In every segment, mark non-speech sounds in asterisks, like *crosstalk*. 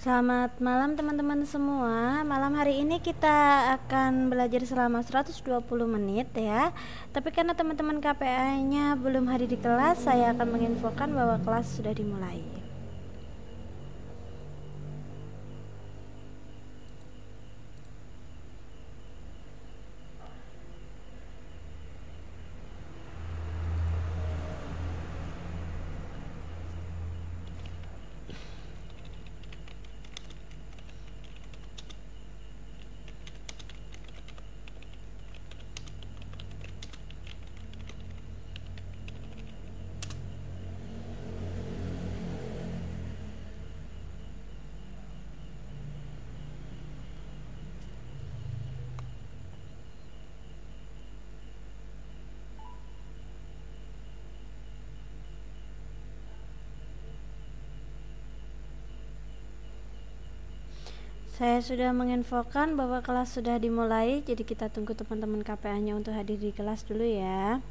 Selamat malam teman-teman semua. Malam hari ini kita akan belajar selama 120 menit ya. Tapi karena teman-teman KPA-nya belum hadir di kelas, saya akan menginfokan bahwa kelas sudah dimulai. Saya sudah menginfokan bahwa kelas sudah dimulai, jadi kita tunggu teman-teman KPA-nya untuk hadir di kelas dulu ya.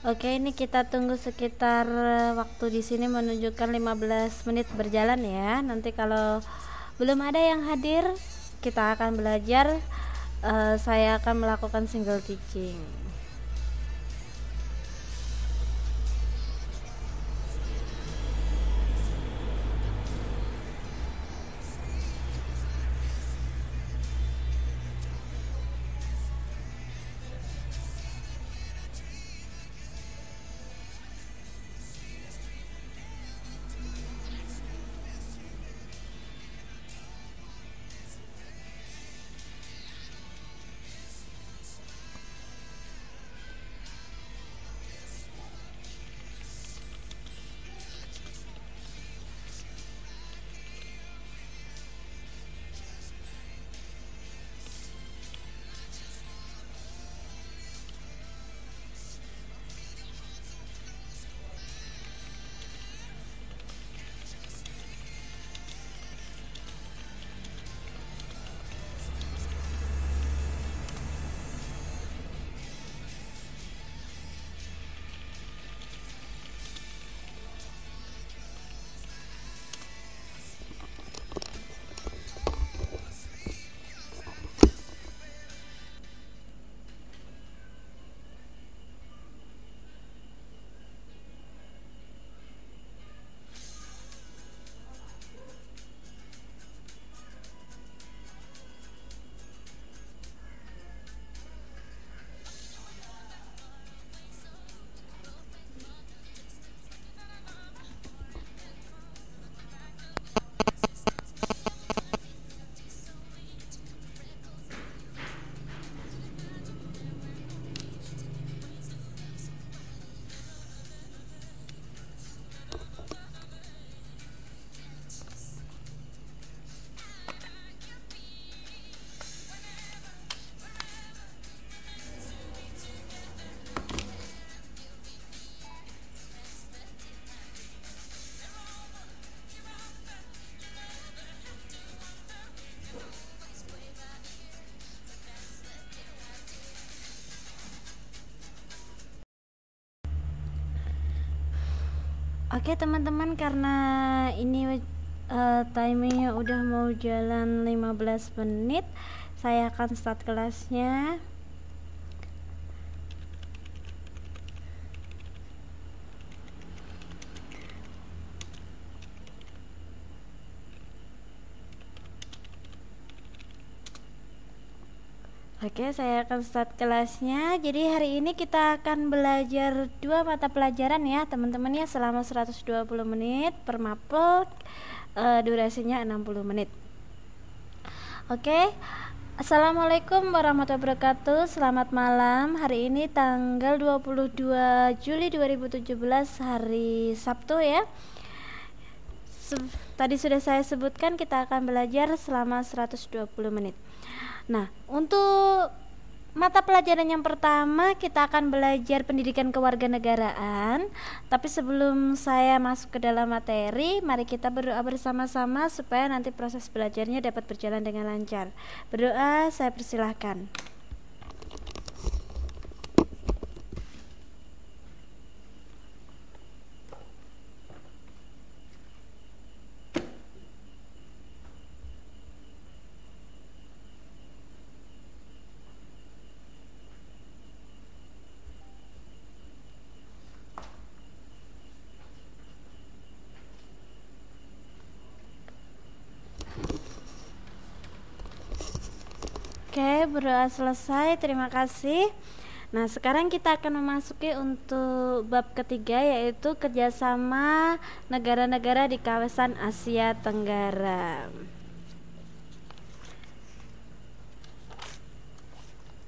Oke, ini kita tunggu sekitar eh, waktu di sini menunjukkan 15 menit berjalan ya. Nanti kalau belum ada yang hadir, kita akan belajar uh, saya akan melakukan single teaching. Oke teman-teman karena ini uh, timingnya udah mau jalan 15 menit saya akan start kelasnya Oke, saya akan start kelasnya. Jadi hari ini kita akan belajar dua mata pelajaran ya, teman-teman ya, selama 120 menit per mapel. E, durasinya 60 menit. Oke. Assalamualaikum warahmatullahi wabarakatuh. Selamat malam. Hari ini tanggal 22 Juli 2017 hari Sabtu ya tadi sudah saya sebutkan kita akan belajar selama 120 menit. Nah, untuk mata pelajaran yang pertama kita akan belajar pendidikan kewarganegaraan. Tapi sebelum saya masuk ke dalam materi, mari kita berdoa bersama-sama supaya nanti proses belajarnya dapat berjalan dengan lancar. Berdoa, saya persilahkan. berdoa selesai. Terima kasih. Nah, sekarang kita akan memasuki untuk bab ketiga yaitu kerjasama negara-negara di kawasan Asia Tenggara.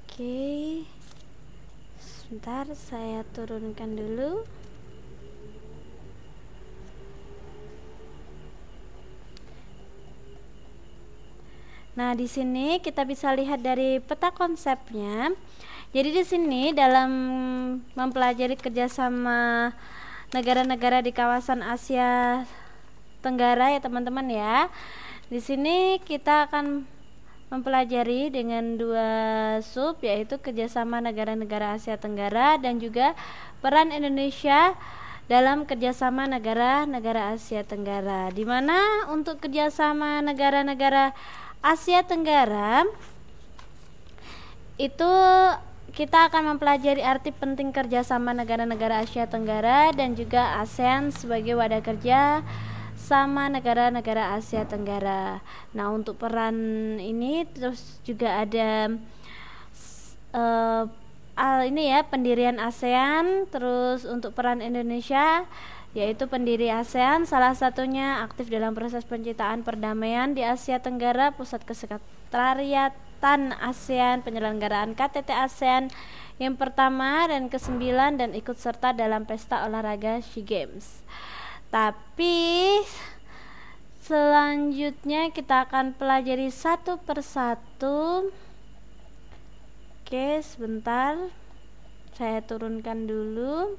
Oke, sebentar saya turunkan dulu. Nah, di sini kita bisa lihat dari peta konsepnya. Jadi di sini dalam mempelajari kerjasama negara-negara di kawasan Asia Tenggara ya teman-teman ya. Di sini kita akan mempelajari dengan dua sub yaitu kerjasama negara-negara Asia Tenggara dan juga peran Indonesia dalam kerjasama negara-negara Asia Tenggara. Di mana untuk kerjasama negara-negara Asia Tenggara itu kita akan mempelajari arti penting kerjasama negara-negara Asia Tenggara dan juga ASEAN sebagai wadah kerja sama negara-negara Asia Tenggara. Nah, untuk peran ini terus juga ada uh, ini ya pendirian ASEAN, terus untuk peran Indonesia yaitu pendiri ASEAN, salah satunya aktif dalam proses penciptaan perdamaian di Asia Tenggara, Pusat Kesekretariatan ASEAN, penyelenggaraan KTT ASEAN yang pertama dan kesembilan dan ikut serta dalam pesta olahraga SEA Games. Tapi selanjutnya kita akan pelajari satu persatu. Oke, sebentar. Saya turunkan dulu.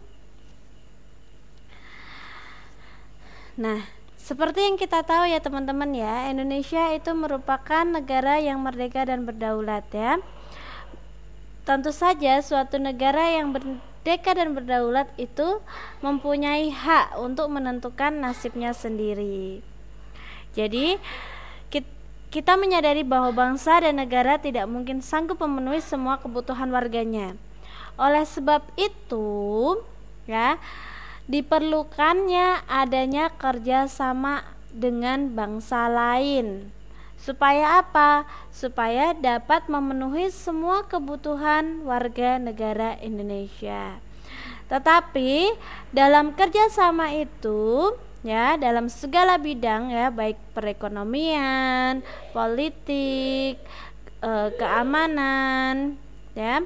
Nah, seperti yang kita tahu ya teman-teman ya, Indonesia itu merupakan negara yang merdeka dan berdaulat ya. Tentu saja suatu negara yang merdeka dan berdaulat itu mempunyai hak untuk menentukan nasibnya sendiri. Jadi kita menyadari bahwa bangsa dan negara tidak mungkin sanggup memenuhi semua kebutuhan warganya. Oleh sebab itu, ya, diperlukannya adanya kerjasama dengan bangsa lain. Supaya apa? Supaya dapat memenuhi semua kebutuhan warga negara Indonesia. Tetapi dalam kerjasama itu ya dalam segala bidang ya baik perekonomian, politik, e, keamanan ya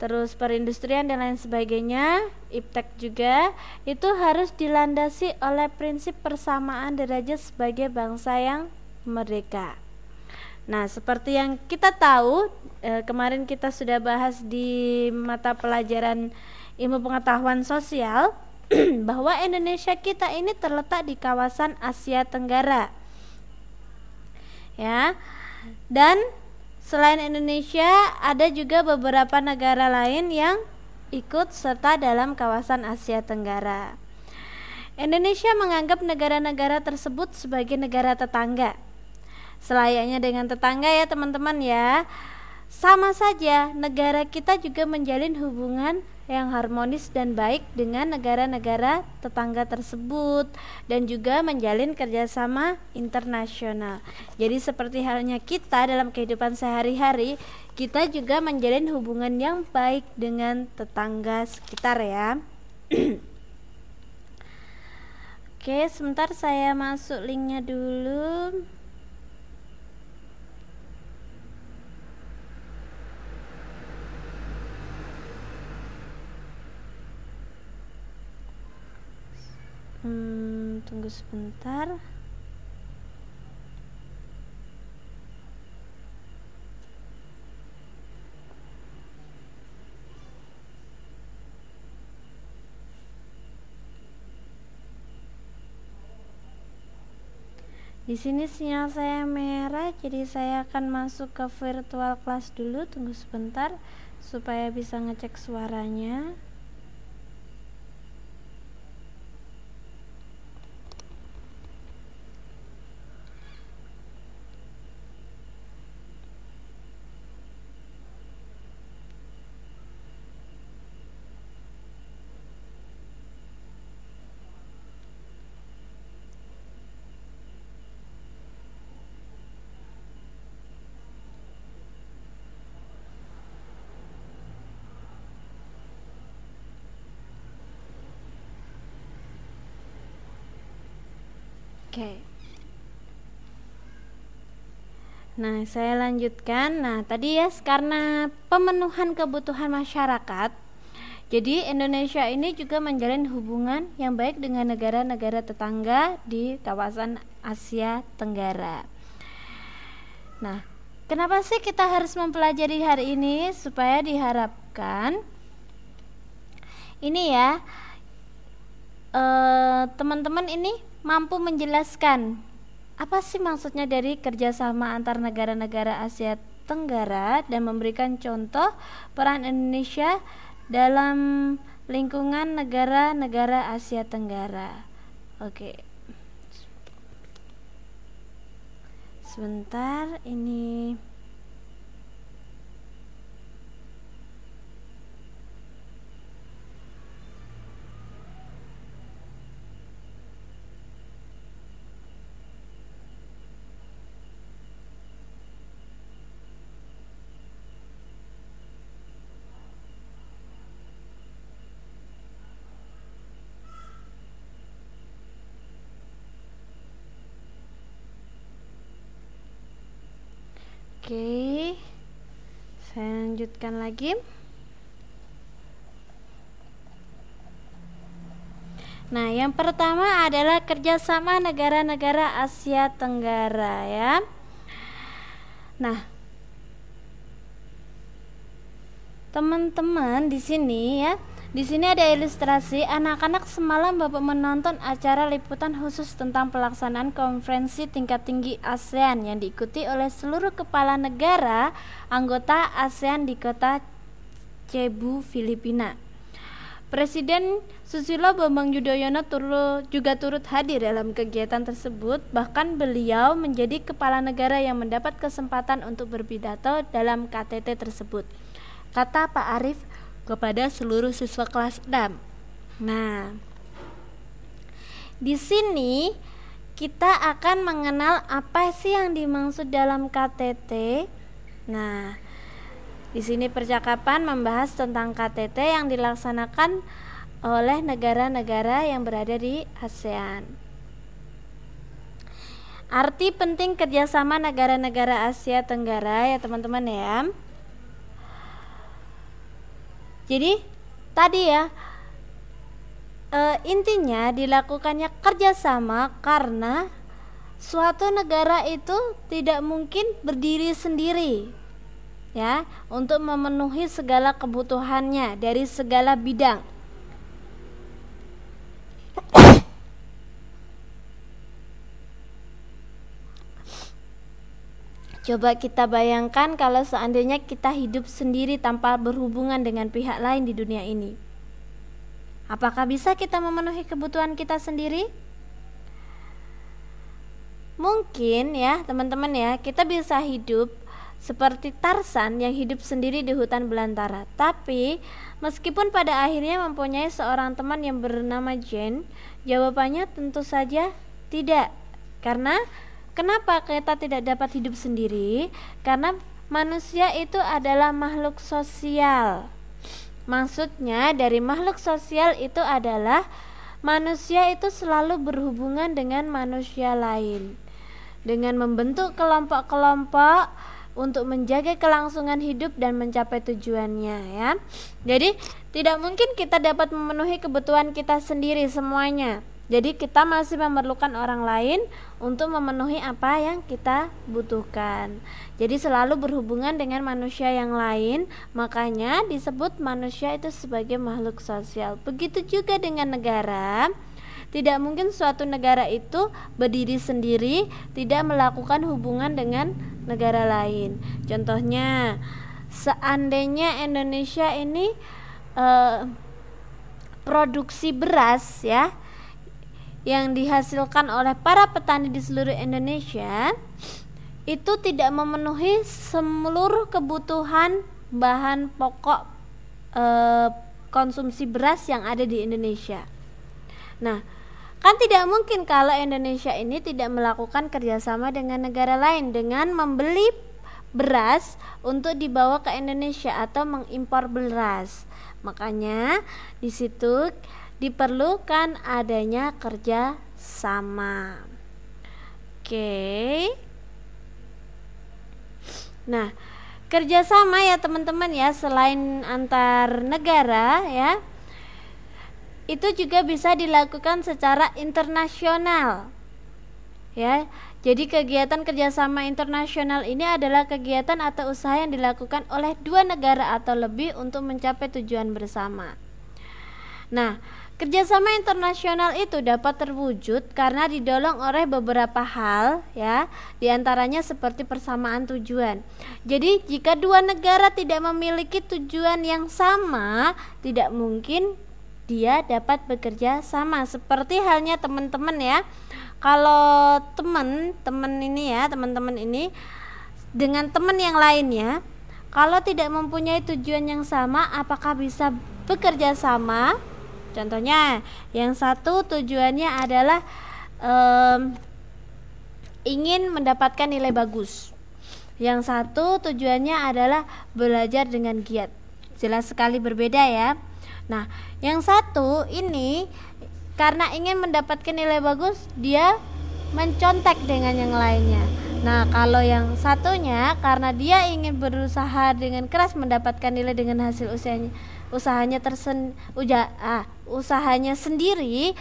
terus perindustrian dan lain sebagainya, iptek juga itu harus dilandasi oleh prinsip persamaan derajat sebagai bangsa yang merdeka. Nah, seperti yang kita tahu e, kemarin kita sudah bahas di mata pelajaran ilmu pengetahuan sosial *clears throat* bahwa Indonesia kita ini terletak di kawasan Asia Tenggara. Ya. Dan Selain Indonesia, ada juga beberapa negara lain yang ikut serta dalam kawasan Asia Tenggara. Indonesia menganggap negara-negara tersebut sebagai negara tetangga. Selayaknya dengan tetangga ya, teman-teman ya. Sama saja, negara kita juga menjalin hubungan yang harmonis dan baik dengan negara-negara tetangga tersebut dan juga menjalin kerjasama internasional. Jadi seperti halnya kita dalam kehidupan sehari-hari, kita juga menjalin hubungan yang baik dengan tetangga sekitar ya. *clears throat* Oke, sebentar saya masuk linknya dulu. hmm, tunggu sebentar Di sini sinyal saya merah, jadi saya akan masuk ke virtual class dulu. Tunggu sebentar supaya bisa ngecek suaranya. okay. Nah, saya lanjutkan. Nah, tadi ya yes, karena pemenuhan kebutuhan masyarakat, jadi Indonesia ini juga menjalin hubungan yang baik dengan negara-negara tetangga di kawasan Asia Tenggara. Nah, kenapa sih kita harus mempelajari hari ini supaya diharapkan ini ya eh, teman-teman ini mampu menjelaskan apa sih maksudnya dari kerjasama antar negara-negara Asia Tenggara dan memberikan contoh peran Indonesia dalam lingkungan negara-negara Asia Tenggara. Oke. Okay. Sebentar, ini Oke, saya lanjutkan lagi. Nah, yang pertama adalah kerjasama negara-negara Asia Tenggara ya. Nah, teman-teman di sini ya, di sini ada ilustrasi anak-anak semalam Bapak menonton acara liputan khusus tentang pelaksanaan konferensi tingkat tinggi ASEAN yang diikuti oleh seluruh kepala negara anggota ASEAN di kota Cebu, Filipina. Presiden Susilo Bambang Yudhoyono turut, juga turut hadir dalam kegiatan tersebut, bahkan beliau menjadi kepala negara yang mendapat kesempatan untuk berpidato dalam KTT tersebut. Kata Pak Arief, kepada seluruh siswa kelas 6. Nah, di sini kita akan mengenal apa sih yang dimaksud dalam KTT. Nah, di sini percakapan membahas tentang KTT yang dilaksanakan oleh negara-negara yang berada di ASEAN. Arti penting kerjasama negara-negara Asia Tenggara ya teman-teman ya. Jadi tadi ya uh, intinya dilakukannya kerjasama karena suatu negara itu tidak mungkin berdiri sendiri ya untuk memenuhi segala kebutuhannya dari segala bidang Coba kita bayangkan kalau seandainya kita hidup sendiri tanpa berhubungan dengan pihak lain di dunia ini. Apakah bisa kita memenuhi kebutuhan kita sendiri? Mungkin ya, teman-teman ya, kita bisa hidup seperti Tarsan yang hidup sendiri di hutan belantara. Tapi, meskipun pada akhirnya mempunyai seorang teman yang bernama Jane, jawabannya tentu saja tidak. Karena Kenapa kita tidak dapat hidup sendiri? Karena manusia itu adalah makhluk sosial. Maksudnya dari makhluk sosial itu adalah manusia itu selalu berhubungan dengan manusia lain. Dengan membentuk kelompok-kelompok untuk menjaga kelangsungan hidup dan mencapai tujuannya ya. Jadi tidak mungkin kita dapat memenuhi kebutuhan kita sendiri semuanya. Jadi kita masih memerlukan orang lain untuk memenuhi apa yang kita butuhkan. Jadi selalu berhubungan dengan manusia yang lain, makanya disebut manusia itu sebagai makhluk sosial. Begitu juga dengan negara. Tidak mungkin suatu negara itu berdiri sendiri, tidak melakukan hubungan dengan negara lain. Contohnya, seandainya Indonesia ini eh, produksi beras ya, yang dihasilkan oleh para petani di seluruh Indonesia itu tidak memenuhi seluruh kebutuhan bahan pokok e, konsumsi beras yang ada di Indonesia. Nah, kan tidak mungkin kalau Indonesia ini tidak melakukan kerjasama dengan negara lain dengan membeli beras untuk dibawa ke Indonesia atau mengimpor beras. Makanya di situ diperlukan adanya kerja sama. Oke. Nah, kerjasama ya teman-teman ya selain antar negara ya itu juga bisa dilakukan secara internasional ya jadi kegiatan kerjasama internasional ini adalah kegiatan atau usaha yang dilakukan oleh dua negara atau lebih untuk mencapai tujuan bersama nah Kerjasama internasional itu dapat terwujud karena didolong oleh beberapa hal ya, diantaranya seperti persamaan tujuan. Jadi jika dua negara tidak memiliki tujuan yang sama, tidak mungkin dia dapat bekerja sama. Seperti halnya teman-teman ya, kalau teman teman ini ya teman-teman ini dengan teman yang lainnya, kalau tidak mempunyai tujuan yang sama, apakah bisa bekerja sama? Contohnya, yang satu tujuannya adalah um, ingin mendapatkan nilai bagus. Yang satu tujuannya adalah belajar dengan giat. Jelas sekali berbeda ya. Nah, yang satu ini karena ingin mendapatkan nilai bagus, dia mencontek dengan yang lainnya. Nah, kalau yang satunya karena dia ingin berusaha dengan keras mendapatkan nilai dengan hasil usianya usahanya tersen uja, ah, usahanya sendiri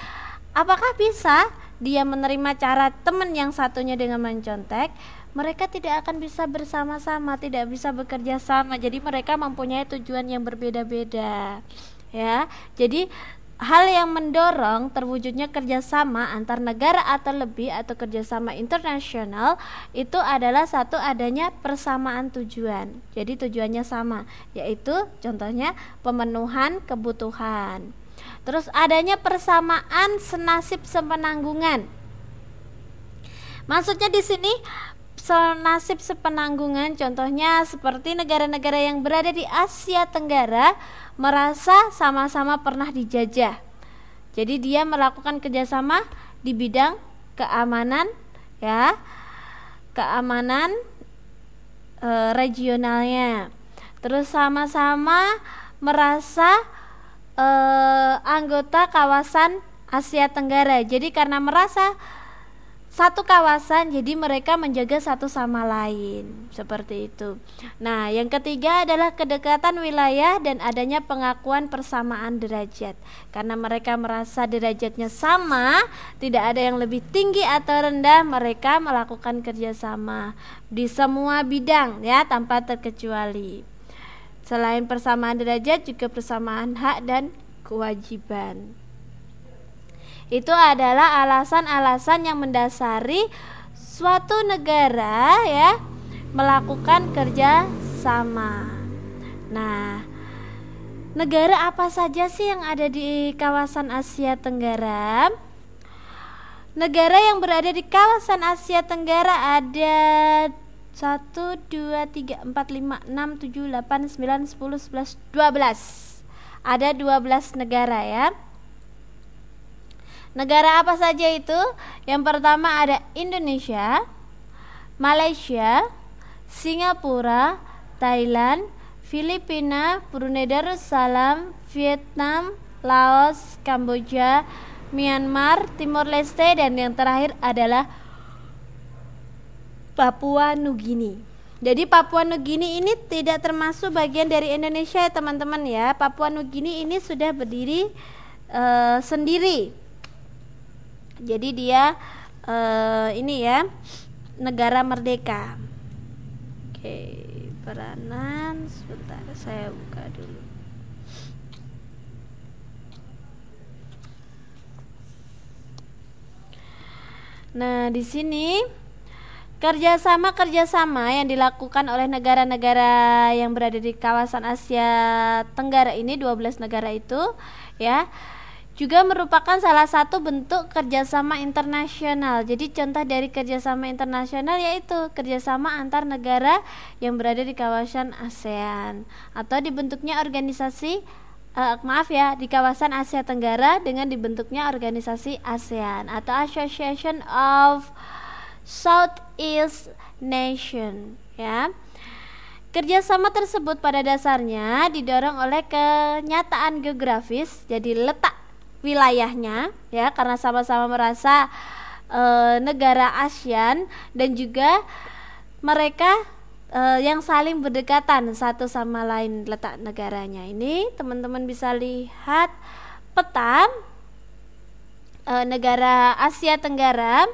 apakah bisa dia menerima cara teman yang satunya dengan mencontek mereka tidak akan bisa bersama-sama, tidak bisa bekerja sama. Jadi mereka mempunyai tujuan yang berbeda-beda. Ya. Jadi hal yang mendorong terwujudnya kerjasama antar negara atau lebih atau kerjasama internasional itu adalah satu adanya persamaan tujuan jadi tujuannya sama yaitu contohnya pemenuhan kebutuhan terus adanya persamaan senasib semenanggungan maksudnya di sini nasib sepenanggungan contohnya seperti negara-negara yang berada di Asia Tenggara merasa sama-sama pernah dijajah jadi dia melakukan kerjasama di bidang keamanan ya keamanan e, regionalnya terus sama-sama merasa e, anggota kawasan Asia Tenggara jadi karena merasa satu kawasan jadi mereka menjaga satu sama lain seperti itu. Nah, yang ketiga adalah kedekatan wilayah dan adanya pengakuan persamaan derajat. Karena mereka merasa derajatnya sama, tidak ada yang lebih tinggi atau rendah, mereka melakukan kerjasama di semua bidang ya tanpa terkecuali. Selain persamaan derajat juga persamaan hak dan kewajiban itu adalah alasan-alasan yang mendasari suatu negara ya melakukan kerja sama. Nah, negara apa saja sih yang ada di kawasan Asia Tenggara? Negara yang berada di kawasan Asia Tenggara ada 1 2 3 4 5 6 7 8 9 10 11 12. Ada 12 negara ya. Negara apa saja itu? Yang pertama ada Indonesia, Malaysia, Singapura, Thailand, Filipina, Brunei Darussalam, Vietnam, Laos, Kamboja, Myanmar, Timor Leste dan yang terakhir adalah Papua Nugini. Jadi Papua Nugini ini tidak termasuk bagian dari Indonesia ya teman-teman ya. Papua Nugini ini sudah berdiri uh, sendiri jadi dia uh, ini ya negara merdeka oke peranan sebentar saya buka dulu Nah, di sini kerjasama-kerjasama yang dilakukan oleh negara-negara yang berada di kawasan Asia Tenggara ini 12 negara itu ya juga merupakan salah satu bentuk kerjasama internasional. Jadi contoh dari kerjasama internasional yaitu kerjasama antar negara yang berada di kawasan ASEAN atau dibentuknya organisasi uh, maaf ya di kawasan Asia Tenggara dengan dibentuknya organisasi ASEAN atau Association of Southeast Nation ya. Kerjasama tersebut pada dasarnya didorong oleh kenyataan geografis, jadi letak wilayahnya ya karena sama-sama merasa e, negara ASEAN dan juga mereka e, yang saling berdekatan satu sama lain letak negaranya. Ini teman-teman bisa lihat peta e, eh, negara Asia Tenggara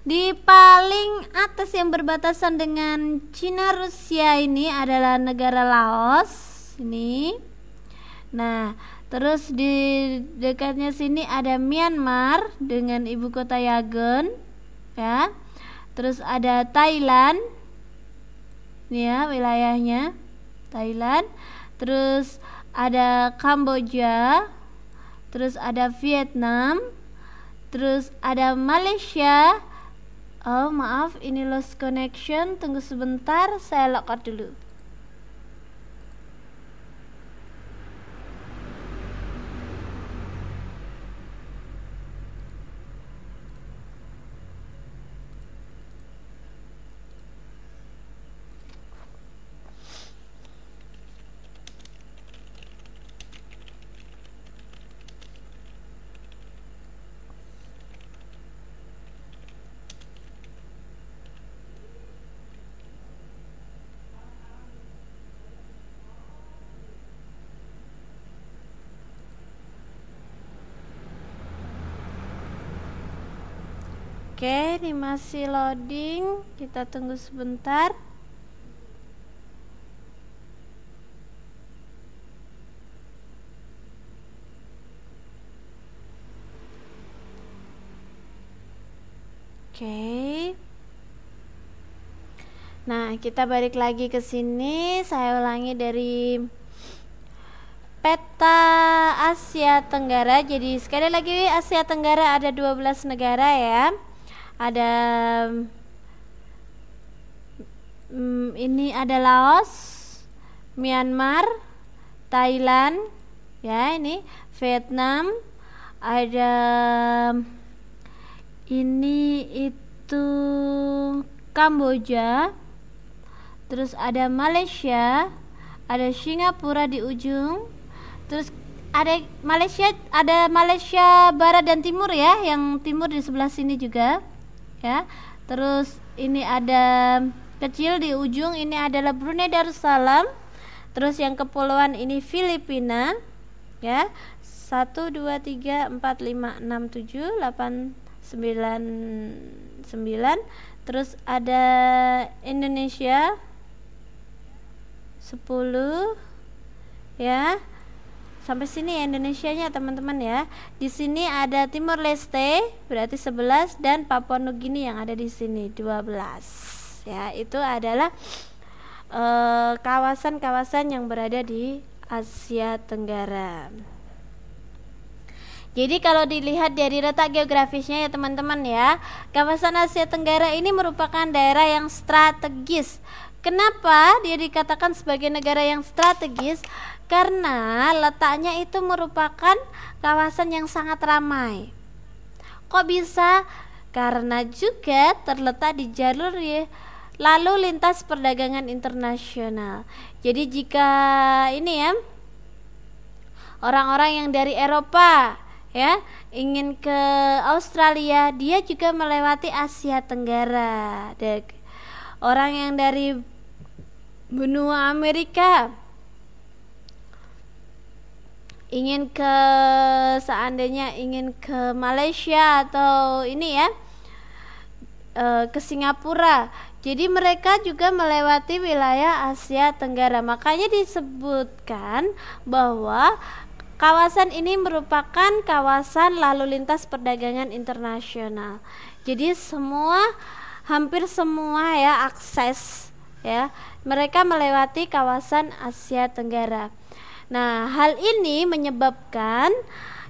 di paling atas yang berbatasan dengan Cina Rusia ini adalah negara Laos ini. Nah, Terus di dekatnya sini ada Myanmar dengan ibu kota Yangon, ya. Terus ada Thailand, ya wilayahnya Thailand. Terus ada Kamboja, terus ada Vietnam, terus ada Malaysia. Oh maaf, ini lost connection. Tunggu sebentar, saya lock dulu. Oke, ini masih loading. Kita tunggu sebentar. Oke. Nah, kita balik lagi ke sini. Saya ulangi dari peta Asia Tenggara. Jadi sekali lagi Asia Tenggara ada 12 negara ya ada mm, mm, ini ada Laos, Myanmar, Thailand, ya ini Vietnam, ada ini itu Kamboja, terus ada Malaysia, ada Singapura di ujung, terus ada Malaysia, ada Malaysia Barat dan Timur ya, yang Timur di sebelah sini juga ya terus ini ada kecil di ujung ini adalah Brunei Darussalam terus yang kepulauan ini Filipina ya 1 2 3 4 5 6 7 8 9 9 terus ada Indonesia 10 ya sampai sini ya nya teman-teman ya di sini ada Timor Leste berarti 11 dan Papua Nugini yang ada di sini 12 ya itu adalah eh, kawasan-kawasan uh, yang berada di Asia Tenggara jadi kalau dilihat dari letak geografisnya ya teman-teman ya, kawasan Asia Tenggara ini merupakan daerah yang strategis. Kenapa dia dikatakan sebagai negara yang strategis? karena letaknya itu merupakan kawasan yang sangat ramai. Kok bisa? Karena juga terletak di jalur ya, lalu lintas perdagangan internasional. Jadi jika ini ya orang-orang yang dari Eropa ya ingin ke Australia, dia juga melewati Asia Tenggara. Orang yang dari benua Amerika ingin ke seandainya ingin ke Malaysia atau ini ya eh, ke Singapura. Jadi mereka juga melewati wilayah Asia Tenggara. Makanya disebutkan bahwa kawasan ini merupakan kawasan lalu lintas perdagangan internasional. Jadi semua hampir semua ya akses ya mereka melewati kawasan Asia Tenggara. Nah, hal ini menyebabkan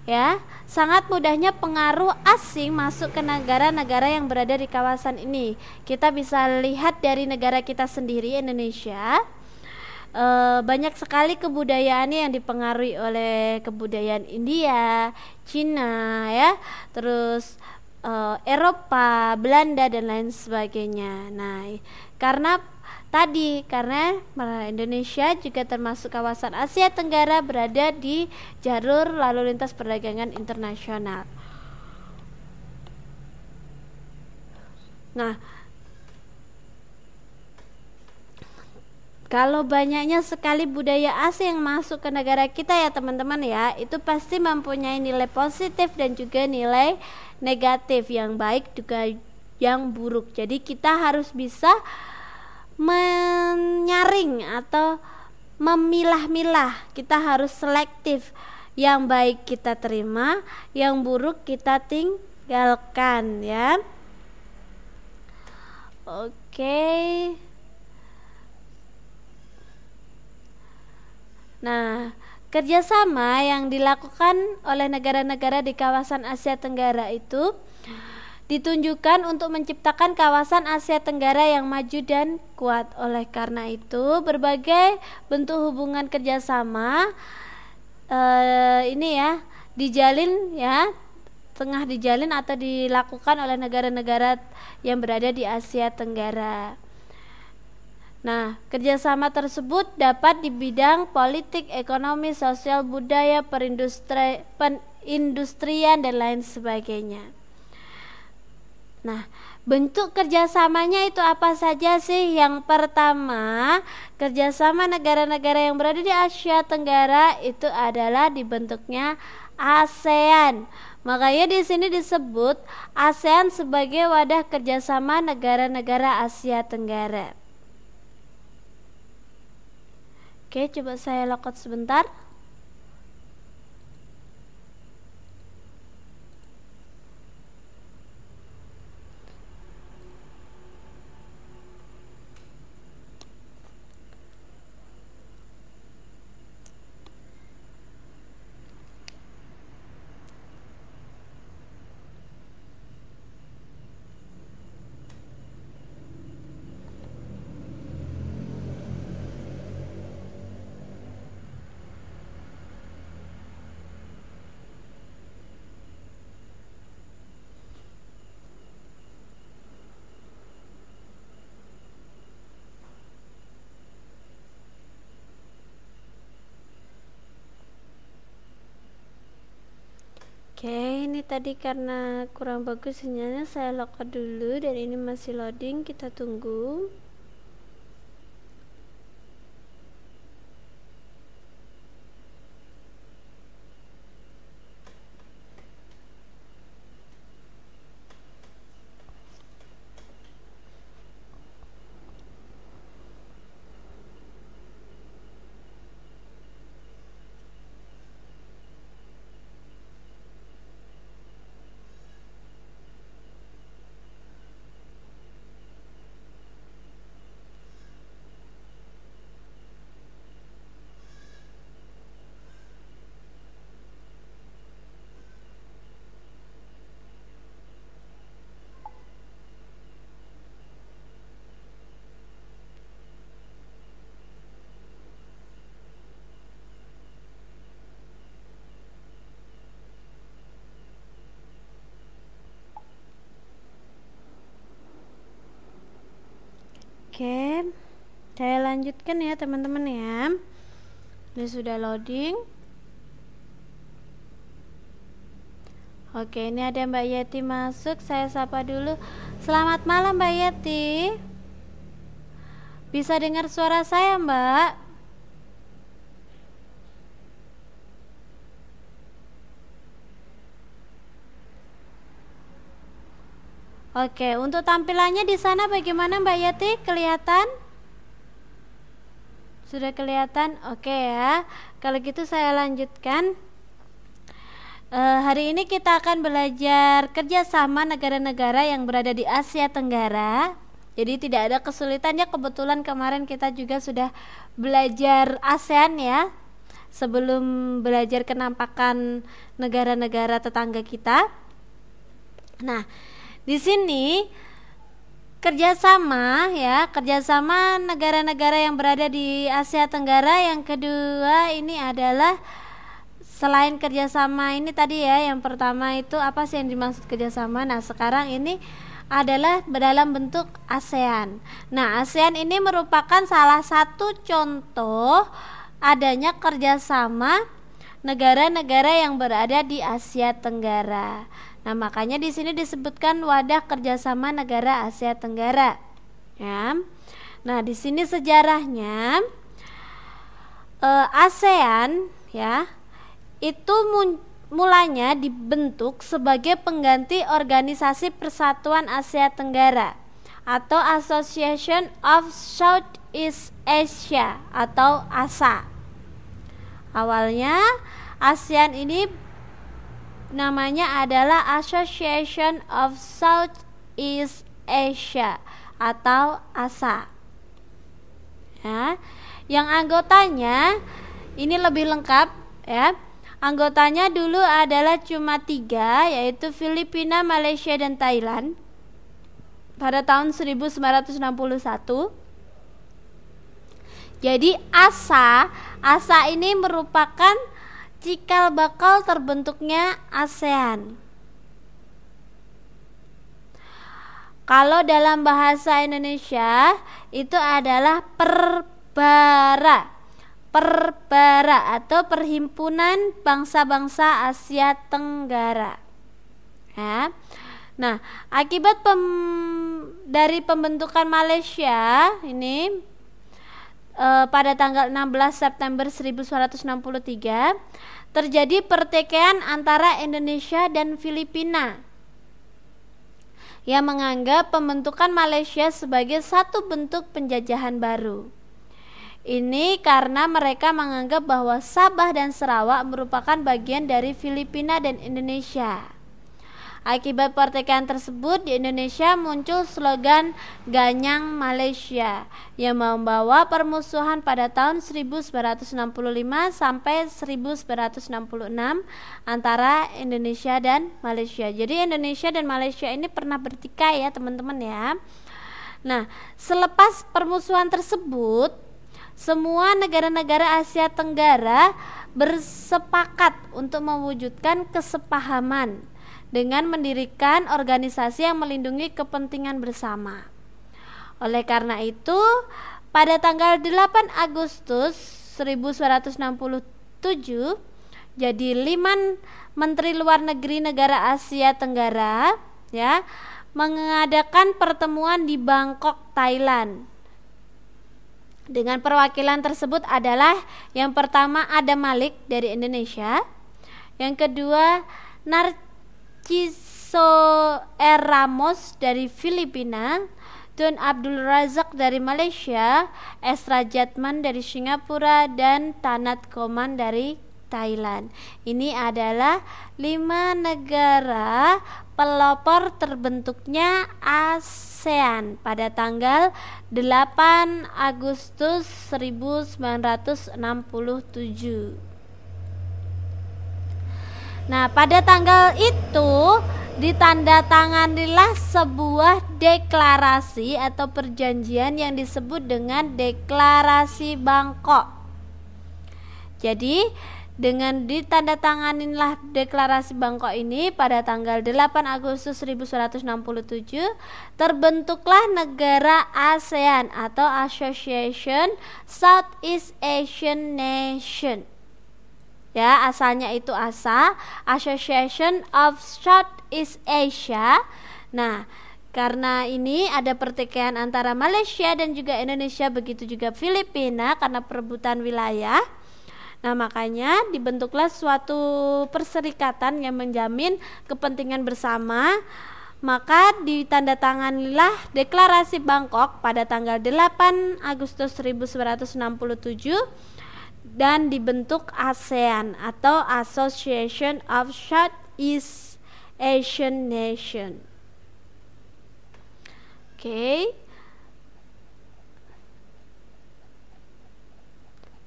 ya sangat mudahnya pengaruh asing masuk ke negara-negara yang berada di kawasan ini. Kita bisa lihat dari negara kita sendiri Indonesia. E, banyak sekali kebudayaannya yang dipengaruhi oleh kebudayaan India, Cina ya, terus e, Eropa, Belanda dan lain sebagainya. Nah, karena tadi karena Indonesia juga termasuk kawasan Asia Tenggara berada di jalur lalu lintas perdagangan internasional. Nah, kalau banyaknya sekali budaya asing yang masuk ke negara kita ya teman-teman ya, itu pasti mempunyai nilai positif dan juga nilai negatif yang baik juga yang buruk. Jadi kita harus bisa menyaring atau memilah-milah. Kita harus selektif. Yang baik kita terima, yang buruk kita tinggalkan ya. Oke. Nah, kerjasama yang dilakukan oleh negara-negara di kawasan Asia Tenggara itu ditunjukkan untuk menciptakan kawasan Asia Tenggara yang maju dan kuat. Oleh karena itu, berbagai bentuk hubungan kerjasama eh, ini ya dijalin ya tengah dijalin atau dilakukan oleh negara-negara yang berada di Asia Tenggara. Nah, kerjasama tersebut dapat di bidang politik, ekonomi, sosial, budaya, perindustrian dan lain sebagainya. Nah, bentuk kerjasamanya itu apa saja sih? Yang pertama, kerjasama negara-negara yang berada di Asia Tenggara itu adalah dibentuknya ASEAN. Makanya di sini disebut ASEAN sebagai wadah kerjasama negara-negara Asia Tenggara. Oke, coba saya lokot sebentar. tadi karena kurang bagus sinyalnya saya lock dulu dan ini masih loading kita tunggu saya lanjutkan ya teman-teman ya ini sudah loading Oke, ini ada Mbak Yeti masuk. Saya sapa dulu. Selamat malam, Mbak Yeti. Bisa dengar suara saya, Mbak? Oke, untuk tampilannya di sana bagaimana, Mbak Yeti? Kelihatan? Sudah kelihatan? Oke ya. Kalau gitu saya lanjutkan. Uh, hari ini kita akan belajar kerjasama negara-negara yang berada di Asia Tenggara. Jadi tidak ada kesulitan ya kebetulan kemarin kita juga sudah belajar ASEAN ya. Sebelum belajar kenampakan negara-negara tetangga kita. Nah, di sini kerjasama ya kerjasama negara-negara yang berada di Asia Tenggara yang kedua ini adalah selain kerjasama ini tadi ya yang pertama itu apa sih yang dimaksud kerjasama nah sekarang ini adalah dalam bentuk ASEAN nah ASEAN ini merupakan salah satu contoh adanya kerjasama negara-negara yang berada di Asia Tenggara Nah, makanya di sini disebutkan wadah kerjasama negara Asia Tenggara. Ya. Nah, di sini sejarahnya eh, ASEAN ya itu mulanya dibentuk sebagai pengganti Organisasi Persatuan Asia Tenggara atau Association of Southeast Asia atau ASA. Awalnya ASEAN ini namanya adalah Association of Southeast Asia atau ASA. Ya. Yang anggotanya ini lebih lengkap ya. Anggotanya dulu adalah cuma tiga yaitu Filipina, Malaysia dan Thailand pada tahun 1961. Jadi ASA, ASA ini merupakan cikal bakal terbentuknya ASEAN. Kalau dalam bahasa Indonesia itu adalah perbara. Perbara atau Perhimpunan Bangsa-bangsa Asia Tenggara. Ya. Nah, akibat pem dari pembentukan Malaysia ini e, pada tanggal 16 September 1963 terjadi pertikaian antara Indonesia dan Filipina yang menganggap pembentukan Malaysia sebagai satu bentuk penjajahan baru. Ini karena mereka menganggap bahwa Sabah dan Sarawak merupakan bagian dari Filipina dan Indonesia. Akibat pertikaian tersebut di Indonesia muncul slogan Ganyang Malaysia yang membawa permusuhan pada tahun 1965 sampai 1966 antara Indonesia dan Malaysia. Jadi Indonesia dan Malaysia ini pernah bertikai ya teman-teman ya. Nah, selepas permusuhan tersebut semua negara-negara Asia Tenggara bersepakat untuk mewujudkan kesepahaman dengan mendirikan organisasi yang melindungi kepentingan bersama. Oleh karena itu, pada tanggal 8 Agustus 1967 jadi lima Menteri Luar Negeri Negara Asia Tenggara ya mengadakan pertemuan di Bangkok, Thailand. Dengan perwakilan tersebut adalah yang pertama Adam Malik dari Indonesia, yang kedua Nar Ciso R. Ramos dari Filipina, Tun Abdul Razak dari Malaysia, Esra Jatman dari Singapura, dan Tanat Koman dari Thailand. Ini adalah lima negara pelopor terbentuknya ASEAN pada tanggal 8 Agustus 1967. Nah, pada tanggal itu ditandatanganilah sebuah deklarasi atau perjanjian yang disebut dengan deklarasi Bangkok. Jadi, dengan ditandatanganilah deklarasi Bangkok ini pada tanggal 8 Agustus 1967 terbentuklah negara ASEAN atau Association Southeast Asian Nation ya asalnya itu ASA Association of East Asia nah karena ini ada pertikaian antara Malaysia dan juga Indonesia begitu juga Filipina karena perebutan wilayah Nah, makanya dibentuklah suatu perserikatan yang menjamin kepentingan bersama. Maka ditandatanganilah deklarasi Bangkok pada tanggal 8 Agustus 1967 dan dibentuk ASEAN atau Association of Southeast Asian Nation. Oke.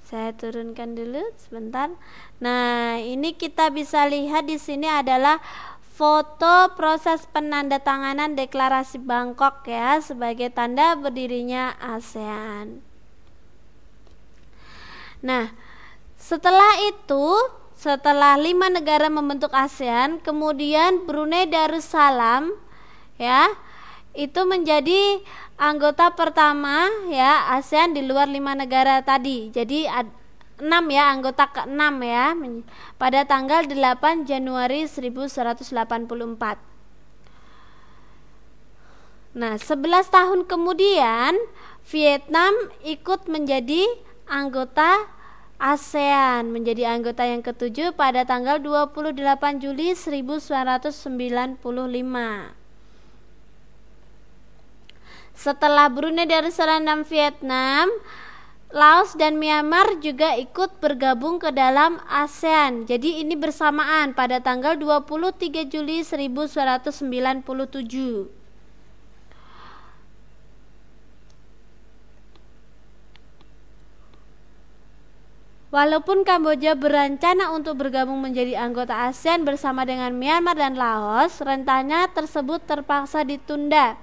Saya turunkan dulu sebentar. Nah, ini kita bisa lihat di sini adalah foto proses penandatanganan deklarasi Bangkok ya sebagai tanda berdirinya ASEAN. Nah, setelah itu, setelah lima negara membentuk ASEAN, kemudian Brunei Darussalam, ya, itu menjadi anggota pertama ya ASEAN di luar lima negara tadi. Jadi ad, 6 ya anggota ke-6 ya pada tanggal 8 Januari 1184. Nah, 11 tahun kemudian Vietnam ikut menjadi anggota ASEAN menjadi anggota yang ketujuh pada tanggal 28 Juli 1995. Setelah Brunei dari dan Vietnam, Laos dan Myanmar juga ikut bergabung ke dalam ASEAN. Jadi ini bersamaan pada tanggal 23 Juli 1997. Walaupun Kamboja berencana untuk bergabung menjadi anggota ASEAN bersama dengan Myanmar dan Laos, rentanya tersebut terpaksa ditunda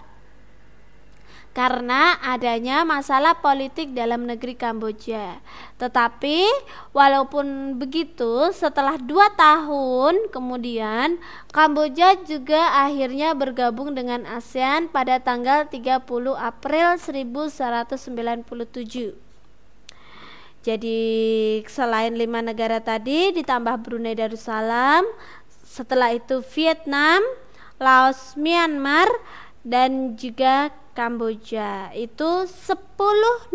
karena adanya masalah politik dalam negeri Kamboja. Tetapi walaupun begitu, setelah dua tahun kemudian Kamboja juga akhirnya bergabung dengan ASEAN pada tanggal 30 April 1997. Jadi selain lima negara tadi ditambah Brunei Darussalam, setelah itu Vietnam, Laos, Myanmar dan juga Kamboja. Itu 10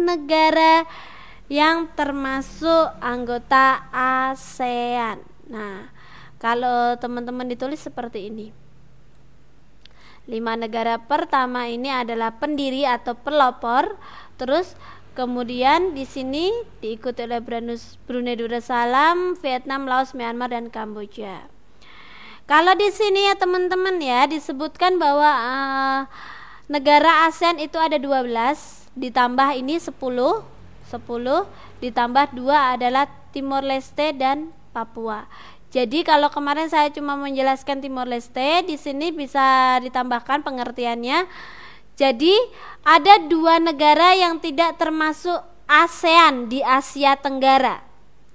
negara yang termasuk anggota ASEAN. Nah, kalau teman-teman ditulis seperti ini. Lima negara pertama ini adalah pendiri atau pelopor, terus Kemudian di sini diikuti oleh Brunei Darussalam, Vietnam, Laos, Myanmar dan Kamboja. Kalau di sini ya teman-teman ya disebutkan bahwa uh, negara ASEAN itu ada 12 ditambah ini 10 10 ditambah 2 adalah Timor Leste dan Papua. Jadi kalau kemarin saya cuma menjelaskan Timor Leste, di sini bisa ditambahkan pengertiannya jadi ada dua negara yang tidak termasuk ASEAN di Asia Tenggara.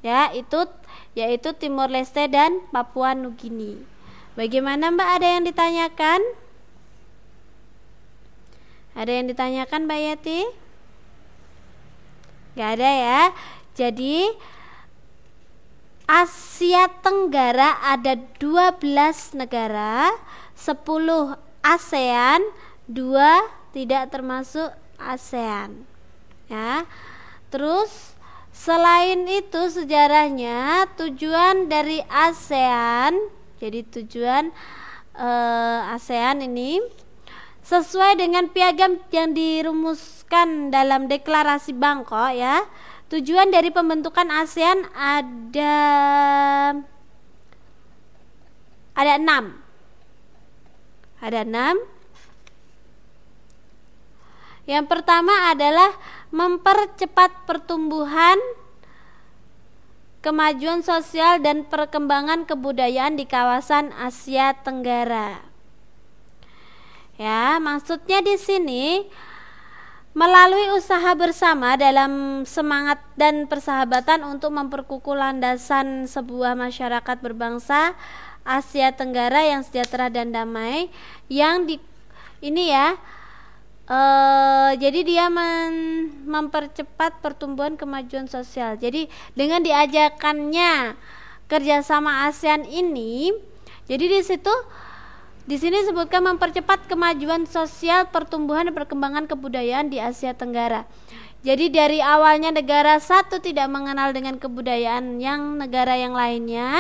Ya, itu yaitu Timor Leste dan Papua Nugini. Bagaimana Mbak ada yang ditanyakan? Ada yang ditanyakan Mbak Yati? Gak ada ya. Jadi Asia Tenggara ada 12 negara, 10 ASEAN, dua tidak termasuk ASEAN ya terus selain itu sejarahnya tujuan dari ASEAN jadi tujuan eh, ASEAN ini sesuai dengan piagam yang dirumuskan dalam deklarasi Bangkok ya tujuan dari pembentukan ASEAN ada ada enam ada enam yang pertama adalah mempercepat pertumbuhan kemajuan sosial dan perkembangan kebudayaan di kawasan Asia Tenggara. Ya, maksudnya di sini melalui usaha bersama dalam semangat dan persahabatan untuk memperkukuh landasan sebuah masyarakat berbangsa Asia Tenggara yang sejahtera dan damai yang di ini ya Uh, jadi dia men mempercepat pertumbuhan kemajuan sosial. Jadi dengan diajakannya kerjasama ASEAN ini, jadi di situ di sini disebutkan mempercepat kemajuan sosial, pertumbuhan dan perkembangan kebudayaan di Asia Tenggara. Jadi dari awalnya negara satu tidak mengenal dengan kebudayaan yang negara yang lainnya,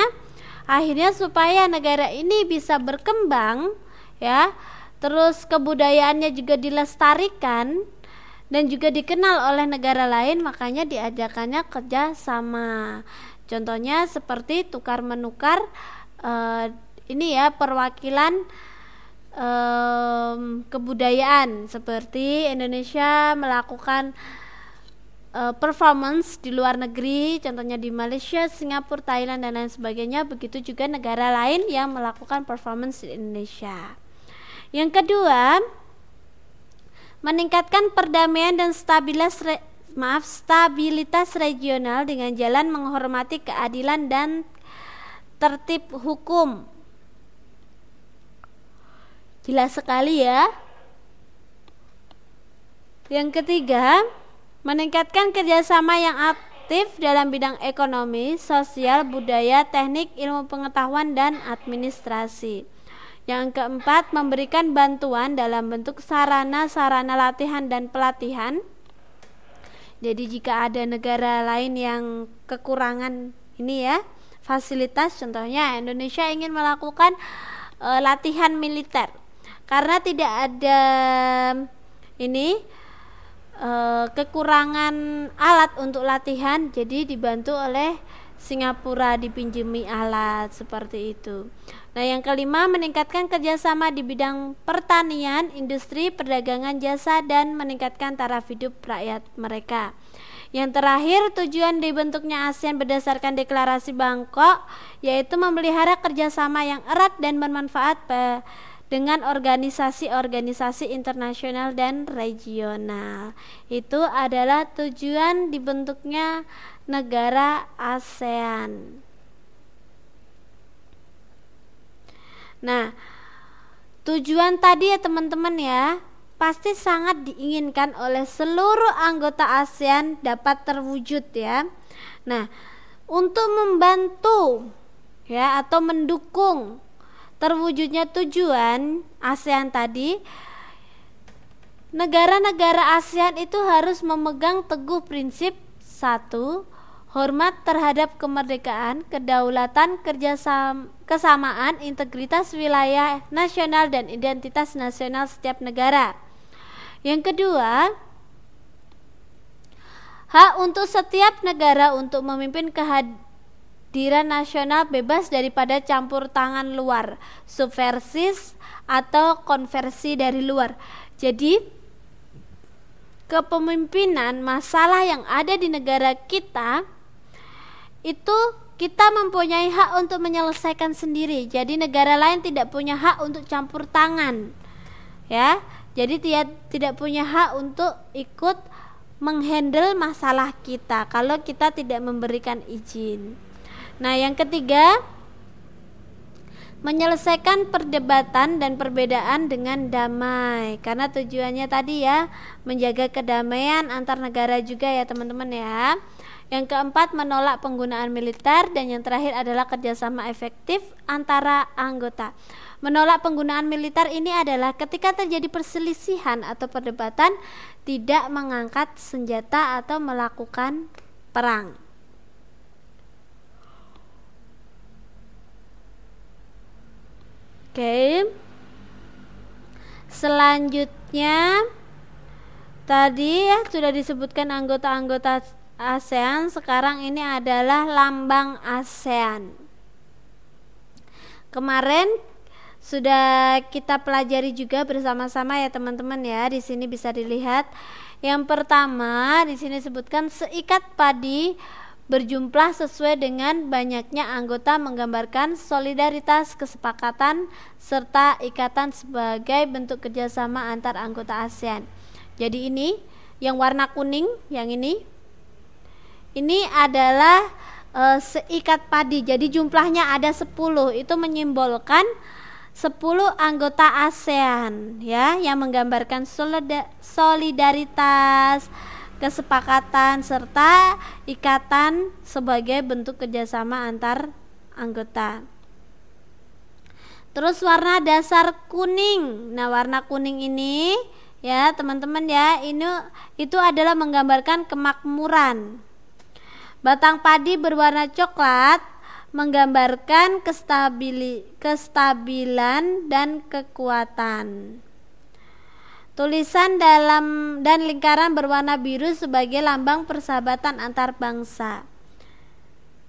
akhirnya supaya negara ini bisa berkembang, ya terus kebudayaannya juga dilestarikan dan juga dikenal oleh negara lain makanya diajakannya kerja sama contohnya seperti tukar menukar uh, ini ya perwakilan um, kebudayaan seperti Indonesia melakukan eh, performance di luar negeri contohnya di Malaysia, Singapura, Thailand dan lain sebagainya begitu juga negara lain yang melakukan performance di Indonesia. Yang kedua, meningkatkan perdamaian dan stabilitas re, maaf stabilitas regional dengan jalan menghormati keadilan dan tertib hukum. Jelas sekali ya. Yang ketiga, meningkatkan kerjasama yang aktif dalam bidang ekonomi, sosial, budaya, teknik, ilmu pengetahuan, dan administrasi. Yang keempat, memberikan bantuan dalam bentuk sarana-sarana latihan dan pelatihan. Jadi jika ada negara lain yang kekurangan ini ya, fasilitas contohnya Indonesia ingin melakukan e, latihan militer. Karena tidak ada ini e, kekurangan alat untuk latihan, jadi dibantu oleh Singapura dipinjami alat seperti itu. Nah, yang kelima meningkatkan kerjasama di bidang pertanian, industri, perdagangan jasa dan meningkatkan taraf hidup rakyat mereka. Yang terakhir, tujuan dibentuknya ASEAN berdasarkan deklarasi Bangkok yaitu memelihara kerjasama yang erat dan bermanfaat dengan organisasi-organisasi internasional dan regional. Itu adalah tujuan dibentuknya negara ASEAN. Nah, tujuan tadi ya teman-teman ya, pasti sangat diinginkan oleh seluruh anggota ASEAN dapat terwujud ya. Nah, untuk membantu ya atau mendukung terwujudnya tujuan ASEAN tadi, negara-negara ASEAN itu harus memegang teguh prinsip satu hormat terhadap kemerdekaan, kedaulatan, kerjasama, kesamaan, integritas wilayah nasional dan identitas nasional setiap negara. Yang kedua, hak untuk setiap negara untuk memimpin kehadiran nasional bebas daripada campur tangan luar, subversis atau konversi dari luar. Jadi kepemimpinan masalah yang ada di negara kita itu kita mempunyai hak untuk menyelesaikan sendiri. Jadi negara lain tidak punya hak untuk campur tangan. Ya. Jadi dia tidak punya hak untuk ikut menghandle masalah kita kalau kita tidak memberikan izin. Nah, yang ketiga menyelesaikan perdebatan dan perbedaan dengan damai karena tujuannya tadi ya menjaga kedamaian antar negara juga ya teman-teman ya. Yang keempat, menolak penggunaan militer dan yang terakhir adalah kerjasama efektif antara anggota. Menolak penggunaan militer ini adalah ketika terjadi perselisihan atau perdebatan tidak mengangkat senjata atau melakukan perang. Oke. Okay. Selanjutnya tadi ya sudah disebutkan anggota-anggota ASEAN sekarang ini adalah lambang ASEAN. Kemarin sudah kita pelajari juga bersama-sama ya teman-teman ya. Di sini bisa dilihat yang pertama di sini sebutkan seikat padi berjumlah sesuai dengan banyaknya anggota menggambarkan solidaritas, kesepakatan, serta ikatan sebagai bentuk kerjasama antar anggota ASEAN. Jadi ini yang warna kuning, yang ini ini adalah e, seikat padi. Jadi jumlahnya ada 10. Itu menyimbolkan 10 anggota ASEAN ya yang menggambarkan solidaritas, kesepakatan serta ikatan sebagai bentuk kerjasama antar anggota. Terus warna dasar kuning. Nah, warna kuning ini ya, teman-teman ya, ini itu adalah menggambarkan kemakmuran Batang padi berwarna coklat menggambarkan kestabili, kestabilan dan kekuatan. Tulisan dalam dan lingkaran berwarna biru sebagai lambang persahabatan antar bangsa.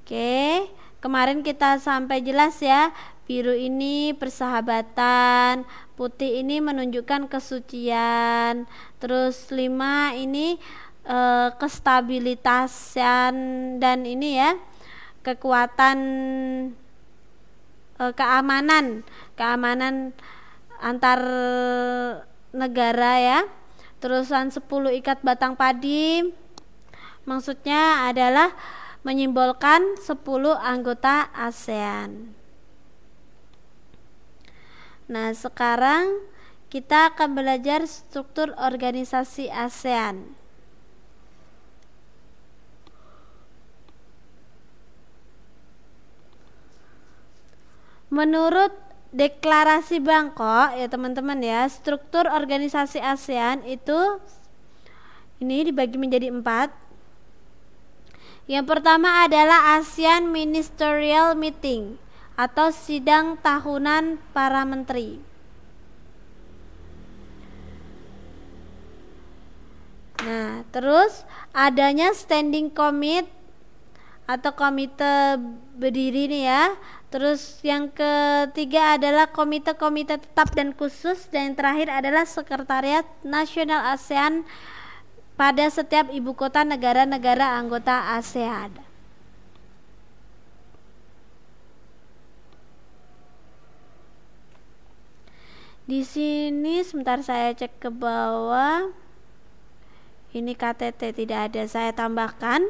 Oke, kemarin kita sampai jelas ya. Biru ini persahabatan, putih ini menunjukkan kesucian, terus lima ini e, kestabilitasan dan ini ya kekuatan e, keamanan keamanan antar negara ya terusan 10 ikat batang padi maksudnya adalah menyimbolkan 10 anggota ASEAN nah sekarang kita akan belajar struktur organisasi ASEAN Menurut deklarasi Bangkok ya teman-teman ya, struktur organisasi ASEAN itu ini dibagi menjadi empat. Yang pertama adalah ASEAN Ministerial Meeting atau sidang tahunan para menteri. Nah, terus adanya standing Committee atau komite berdiri nih ya Terus yang ketiga adalah komite-komite tetap dan khusus dan yang terakhir adalah sekretariat nasional ASEAN pada setiap ibu kota negara-negara anggota ASEAN. Di sini sebentar saya cek ke bawah. Ini KTT tidak ada saya tambahkan.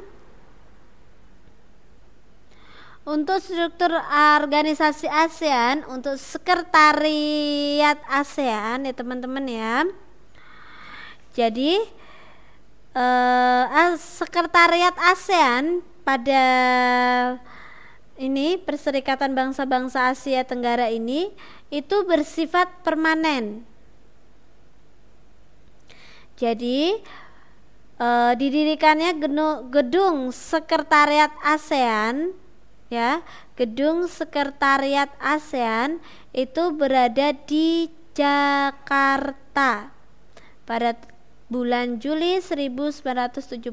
Untuk struktur organisasi ASEAN, untuk sekretariat ASEAN ya teman-teman ya. Jadi eh, sekretariat ASEAN pada ini Perserikatan Bangsa-Bangsa Asia Tenggara ini itu bersifat permanen. Jadi eh, didirikannya gedung, gedung sekretariat ASEAN ya gedung sekretariat ASEAN itu berada di Jakarta pada bulan Juli 1976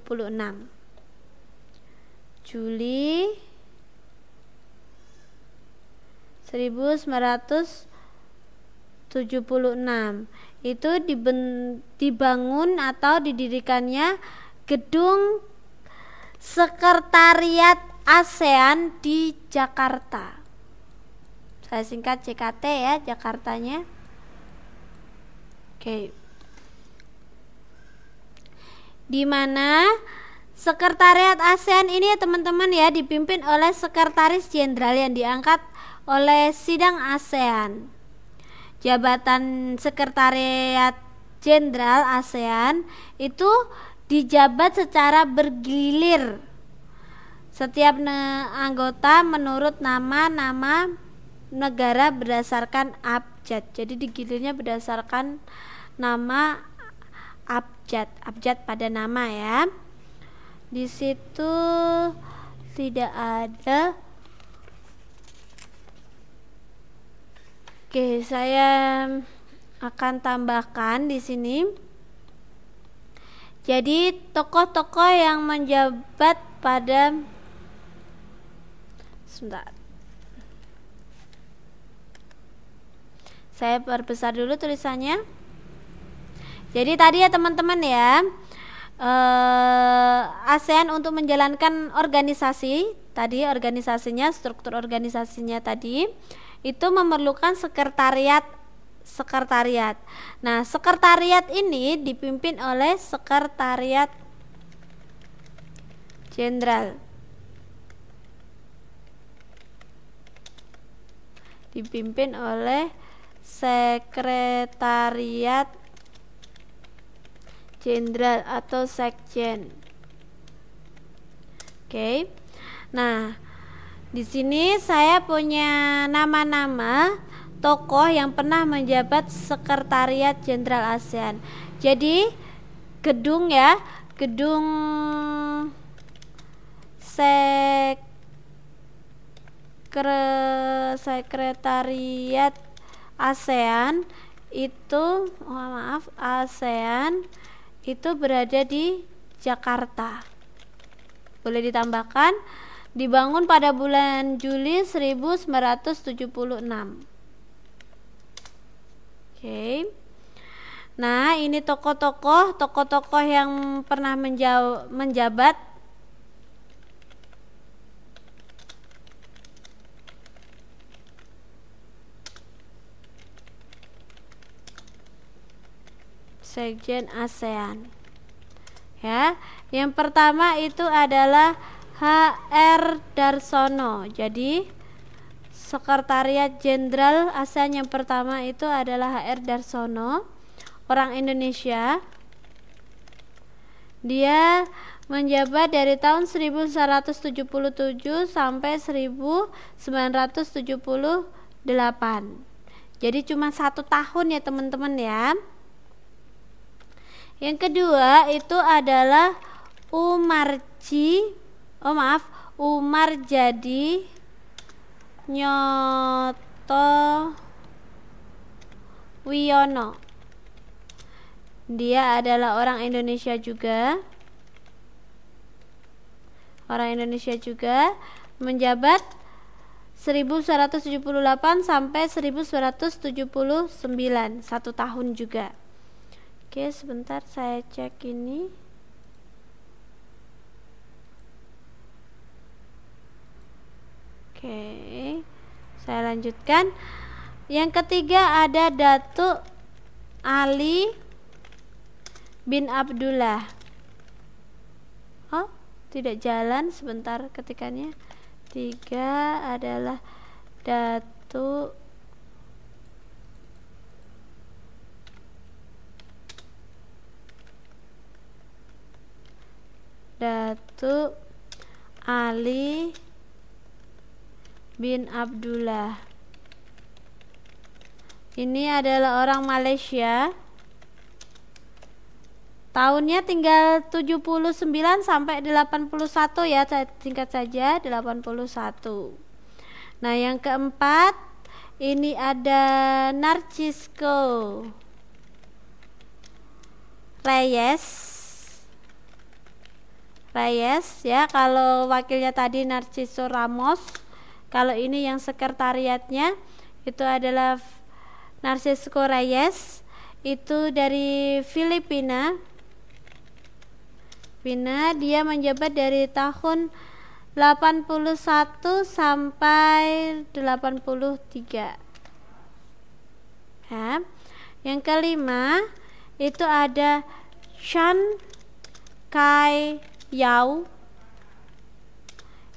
Juli 1976 itu dibangun atau didirikannya gedung sekretariat ASEAN di Jakarta. Saya singkat JKT ya, Jakartanya. Oke. Di mana Sekretariat ASEAN ini ya teman-teman ya dipimpin oleh Sekretaris Jenderal yang diangkat oleh Sidang ASEAN. Jabatan Sekretariat Jenderal ASEAN itu dijabat secara bergilir setiap anggota menurut nama-nama negara berdasarkan abjad. Jadi digilirnya berdasarkan nama abjad. Abjad pada nama ya. Di situ tidak ada Oke, saya akan tambahkan di sini. Jadi tokoh-tokoh yang menjabat pada sebentar saya perbesar dulu tulisannya jadi tadi ya teman-teman ya eh, ASEAN untuk menjalankan organisasi tadi organisasinya struktur organisasinya tadi itu memerlukan sekretariat sekretariat. Nah, sekretariat ini dipimpin oleh sekretariat jenderal. dipimpin oleh sekretariat jenderal atau sekjen. Oke. Okay. Nah, di sini saya punya nama-nama tokoh yang pernah menjabat sekretariat jenderal ASEAN. Jadi gedung ya, gedung sek sekretariat ASEAN itu oh maaf ASEAN itu berada di Jakarta. Boleh ditambahkan dibangun pada bulan Juli 1976. Oke. Okay. Nah, ini tokoh-tokoh, tokoh-tokoh yang pernah menjabat Sekjen ASEAN. Ya, yang pertama itu adalah HR Darsono. Jadi Sekretariat Jenderal ASEAN yang pertama itu adalah HR Darsono, orang Indonesia. Dia menjabat dari tahun 1977 sampai 1978. Jadi cuma satu tahun ya teman-teman ya. Yang kedua itu adalah Umarji. Oh maaf, Umar jadi Nyoto Wiono. Dia adalah orang Indonesia juga. Orang Indonesia juga menjabat 1178 sampai 1179 satu tahun juga. Oke, sebentar saya cek ini. Oke, saya lanjutkan. Yang ketiga ada Datuk Ali bin Abdullah. Oh, tidak jalan sebentar ketikannya. Tiga adalah Datuk Datu Ali bin Abdullah. Ini adalah orang Malaysia. Tahunnya tinggal 79 sampai 81 ya, singkat saja 81. Nah, yang keempat ini ada Narcisco Reyes Reyes ya kalau wakilnya tadi Narciso Ramos kalau ini yang sekretariatnya itu adalah Narciso Reyes itu dari Filipina Filipina dia menjabat dari tahun 81 sampai 83 ya. yang kelima itu ada Sean Kai Yau,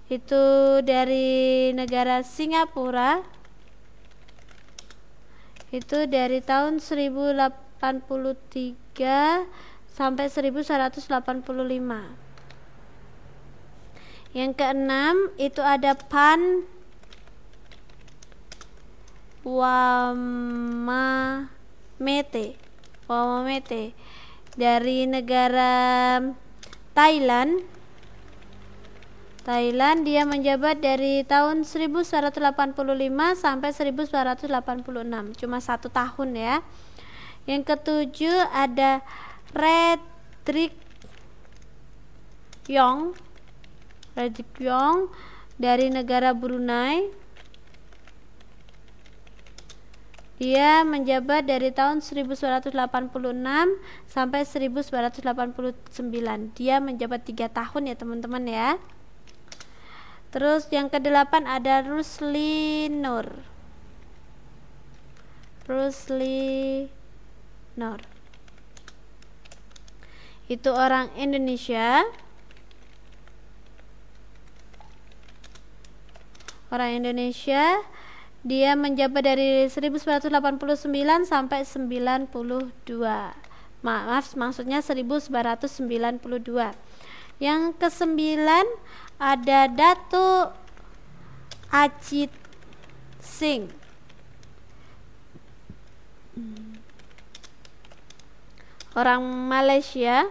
itu dari negara Singapura itu dari tahun 1083 sampai 1185 yang keenam itu ada Pan Wamamete Wamamete dari negara Thailand Thailand dia menjabat dari tahun 1985 sampai 1986 cuma satu tahun ya yang ketujuh ada Redrick Yong Redrick Yong dari negara Brunei Dia menjabat dari tahun 1986 sampai 1989. Dia menjabat tiga tahun ya teman-teman ya. Terus yang kedelapan ada Rusli Nur. Rusli Nur. Itu orang Indonesia. Orang Indonesia dia menjabat dari 1989 sampai 92. Maaf, maksudnya 1992. Yang kesembilan ada Datu Ajit Singh. Orang Malaysia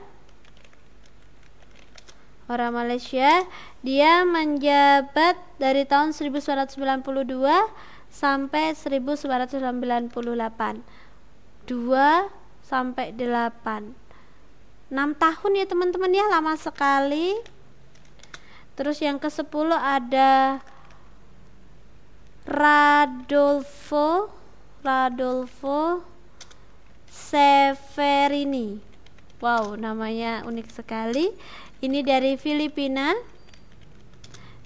orang Malaysia. Dia menjabat dari tahun 1992 sampai 1998 2 sampai 8 6 tahun ya teman-teman ya lama sekali terus yang ke 10 ada Radolfo Radolfo Severini wow namanya unik sekali ini dari Filipina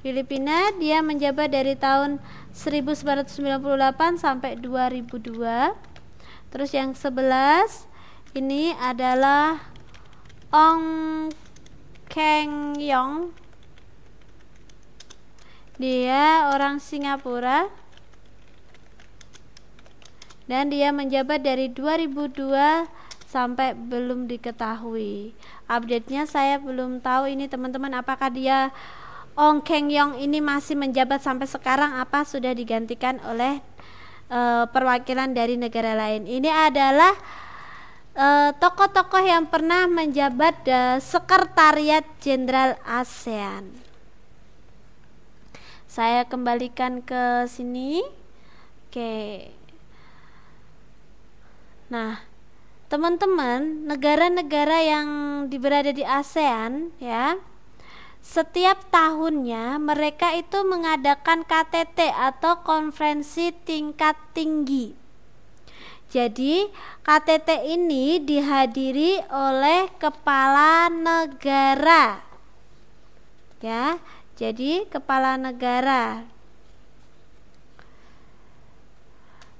Filipina dia menjabat dari tahun 1998 sampai 2002. Terus yang 11 ini adalah Ong Keng Yong. Dia orang Singapura dan dia menjabat dari 2002 sampai belum diketahui. Update-nya saya belum tahu ini teman-teman apakah dia Ong Keng Yong ini masih menjabat sampai sekarang apa sudah digantikan oleh e, perwakilan dari negara lain. Ini adalah eh, tokoh-tokoh e, yang pernah menjabat e, sekretariat jenderal ASEAN. Saya kembalikan ke sini. Oke. Nah, teman-teman, negara-negara yang berada di ASEAN ya setiap tahunnya mereka itu mengadakan KTT atau konferensi tingkat tinggi. Jadi KTT ini dihadiri oleh kepala negara. Ya, jadi kepala negara.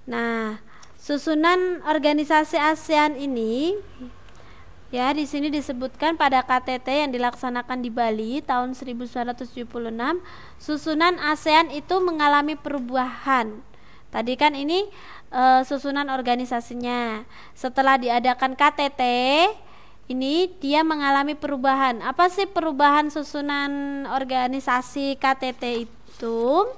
Nah, susunan organisasi ASEAN ini Ya, di sini disebutkan pada KTT yang dilaksanakan di Bali tahun 1976, susunan ASEAN itu mengalami perubahan. Tadi kan ini e, susunan organisasinya. Setelah diadakan KTT, ini dia mengalami perubahan. Apa sih perubahan susunan organisasi KTT itu?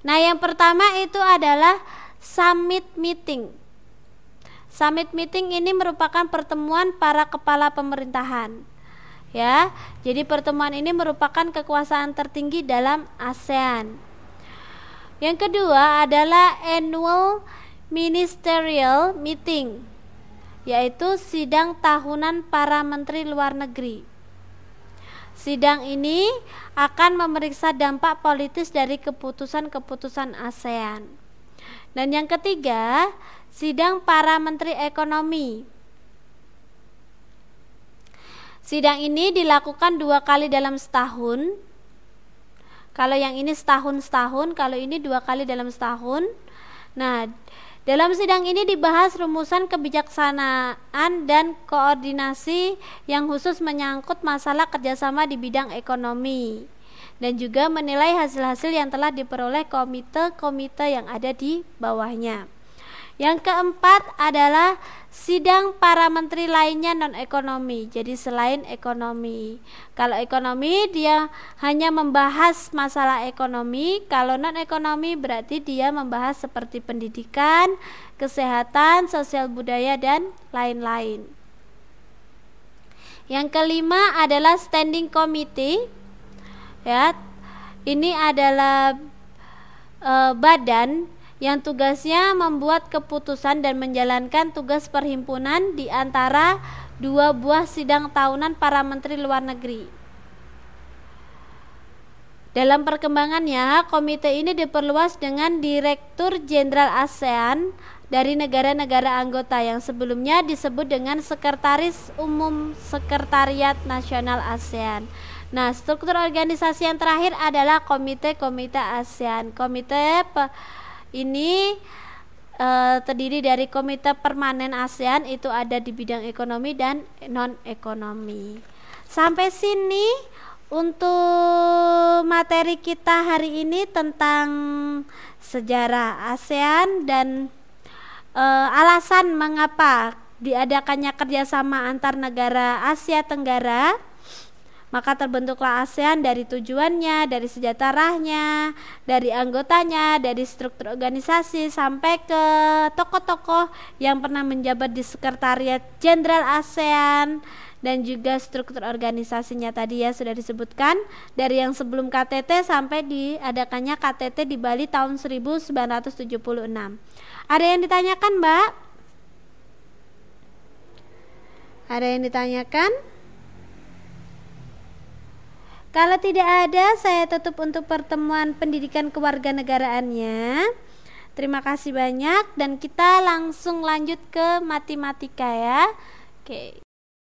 Nah, yang pertama itu adalah summit meeting. Summit meeting ini merupakan pertemuan para kepala pemerintahan. Ya, jadi pertemuan ini merupakan kekuasaan tertinggi dalam ASEAN. Yang kedua adalah annual ministerial meeting, yaitu sidang tahunan para menteri luar negeri. Sidang ini akan memeriksa dampak politis dari keputusan-keputusan ASEAN. Dan yang ketiga, Sidang para Menteri Ekonomi Sidang ini dilakukan dua kali dalam setahun kalau yang ini setahun-setahun, kalau ini dua kali dalam setahun. Nah, dalam sidang ini dibahas rumusan kebijaksanaan dan koordinasi yang khusus menyangkut masalah kerjasama di bidang ekonomi dan juga menilai hasil-hasil yang telah diperoleh komite-komite yang ada di bawahnya. Yang keempat adalah sidang para menteri lainnya non ekonomi. Jadi selain ekonomi. Kalau ekonomi dia hanya membahas masalah ekonomi, kalau non ekonomi berarti dia membahas seperti pendidikan, kesehatan, sosial budaya dan lain-lain. Yang kelima adalah standing committee. Ya. Ini adalah e, badan yang tugasnya membuat keputusan dan menjalankan tugas perhimpunan di antara dua buah sidang tahunan para menteri luar negeri. Dalam perkembangannya, komite ini diperluas dengan Direktur Jenderal ASEAN dari negara-negara anggota yang sebelumnya disebut dengan Sekretaris Umum Sekretariat Nasional ASEAN. Nah, struktur organisasi yang terakhir adalah Komite-Komite ASEAN. Komite, -komite, ASEAN. komite ini e, terdiri dari Komite Permanen ASEAN itu ada di bidang ekonomi dan non ekonomi. Sampai sini untuk materi kita hari ini tentang sejarah ASEAN dan e, alasan mengapa diadakannya kerjasama antar negara Asia Tenggara. Maka terbentuklah ASEAN dari tujuannya, dari sejarahnya, dari anggotanya, dari struktur organisasi sampai ke tokoh-tokoh yang pernah menjabat di Sekretariat Jenderal ASEAN dan juga struktur organisasinya tadi ya sudah disebutkan dari yang sebelum KTT sampai diadakannya KTT di Bali tahun 1976. Ada yang ditanyakan, Mbak? Ada yang ditanyakan? Kalau tidak ada, saya tutup untuk pertemuan pendidikan kewarganegaraannya. Terima kasih banyak dan kita langsung lanjut ke matematika ya. Oke.